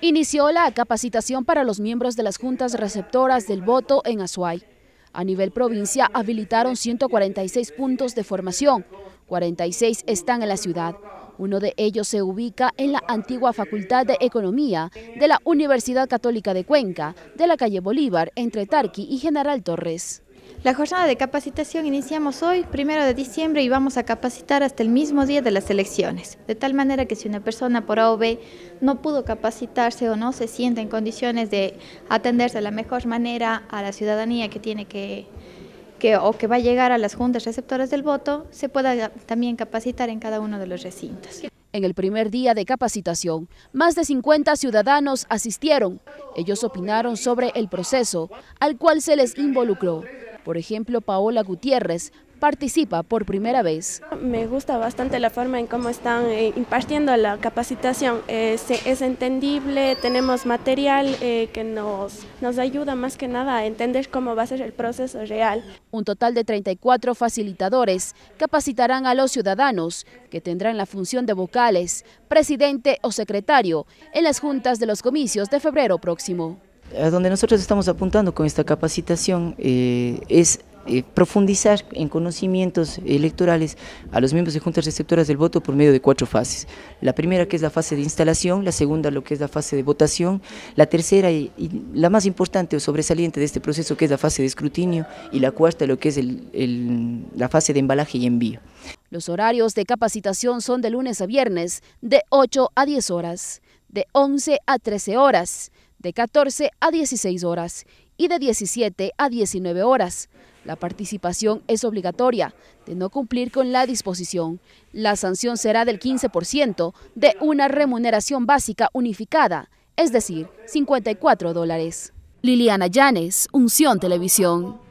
Inició la capacitación para los miembros de las juntas receptoras del voto en Azuay. A nivel provincia habilitaron 146 puntos de formación, 46 están en la ciudad. Uno de ellos se ubica en la antigua Facultad de Economía de la Universidad Católica de Cuenca, de la calle Bolívar, entre Tarqui y General Torres. La jornada de capacitación iniciamos hoy, primero de diciembre, y vamos a capacitar hasta el mismo día de las elecciones. De tal manera que si una persona por A no pudo capacitarse o no se siente en condiciones de atenderse de la mejor manera a la ciudadanía que tiene que, que o que va a llegar a las juntas receptoras del voto, se pueda también capacitar en cada uno de los recintos. En el primer día de capacitación, más de 50 ciudadanos asistieron. Ellos opinaron sobre el proceso al cual se les involucró por ejemplo, Paola Gutiérrez participa por primera vez. Me gusta bastante la forma en cómo están eh, impartiendo la capacitación. Eh, es, entendible, tenemos material eh, que nos, nos ayuda más que nada a entender cómo va a ser el proceso real. Un total de 34 facilitadores capacitarán a los ciudadanos que tendrán la función de vocales, presidente o secretario en las juntas de los comicios de febrero próximo. A donde nosotros estamos apuntando con esta capacitación eh, es eh, profundizar en conocimientos electorales a los miembros de juntas receptoras del voto por medio de cuatro fases. La primera que es la fase de instalación, la segunda lo que es la fase de votación, la tercera y, la más importante o sobresaliente de este proceso que es la fase de escrutinio y la cuarta lo que es la fase de embalaje y envío. Los horarios de capacitación son de lunes a viernes de 8 a 10 horas, de 11 a 13 horas de 14 a 16 horas y de 17 a 19 horas. La participación es obligatoria. De no cumplir con la disposición, la sanción será del 15% de una remuneración básica unificada, es decir, 54 dólares. Liliana Llanes, Unción Televisión.